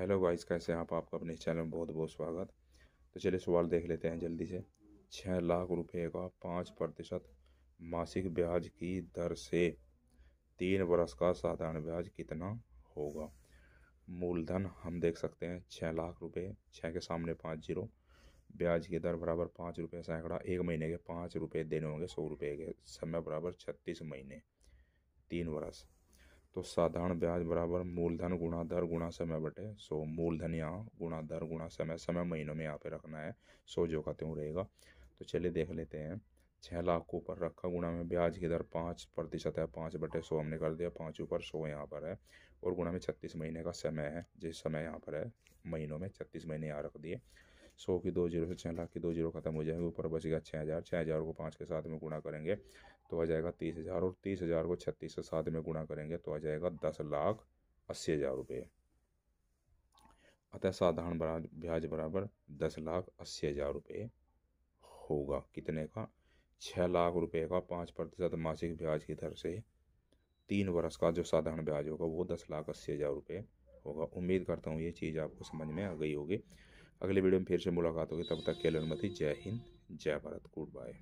hello guys कैसे हैं आप आपका अपने चैनल में बहुत बहुत स्वागत तो चलिए सवाल देख लेते हैं जल्दी से छः लाख रुपए का पाँच प्रतिशत मासिक ब्याज की दर से तीन वर्ष का साधारण ब्याज कितना होगा मूलधन हम देख सकते हैं छः लाख रुपए छः के सामने पाँच जीरो ब्याज की दर बराबर पाँच रुपये सैकड़ा एक महीने के पाँच रुपये देने होंगे सौ रुपये के समय बराबर छत्तीस महीने तीन वर्ष तो साधारण ब्याज बराबर मूलधन गुणा दर गुणा समय बटे सो मूलधन यहाँ गुणा दर गुणा समय समय महीनों में यहाँ पे रखना है सो जो का त्यों रहेगा तो चलिए देख लेते हैं छः लाख को ऊपर रखा गुणा में ब्याज की दर पाँच प्रतिशत है पाँच बटे सौ हमने कर दिया पाँच ऊपर सौ यहाँ पर है और गुणा में छत्तीस महीने का समय है जिस समय यहाँ पर है महीनों में छत्तीस महीने यहाँ रख दिए सौ की दो जीरो से छः लाख की दो जीरो खत्म हो जाएंगे ऊपर बच गया छः हज़ार छः हज़ार को पाँच के साथ में गुणा करेंगे तो आ जाएगा तीस हज़ार और तीस हज़ार को छत्तीस सौ सात में गुणा करेंगे तो आ जाएगा दस लाख अस्सी हज़ार रुपये अतः साधारण ब्याज बराबर दस लाख अस्सी हज़ार रुपये होगा कितने का छः लाख रुपये का पाँच प्रतिशत मासिक ब्याज की दर से तीन वर्ष का जो साधारण ब्याज होगा वो दस लाख अस्सी हज़ार रुपये होगा उम्मीद करता हूँ ये चीज़ आपको समझ में आ गई होगी अगले वीडियो में फिर से मुलाकात होगी तब तक के लिए अनुमति जय हिंद जय भारत गुड बाय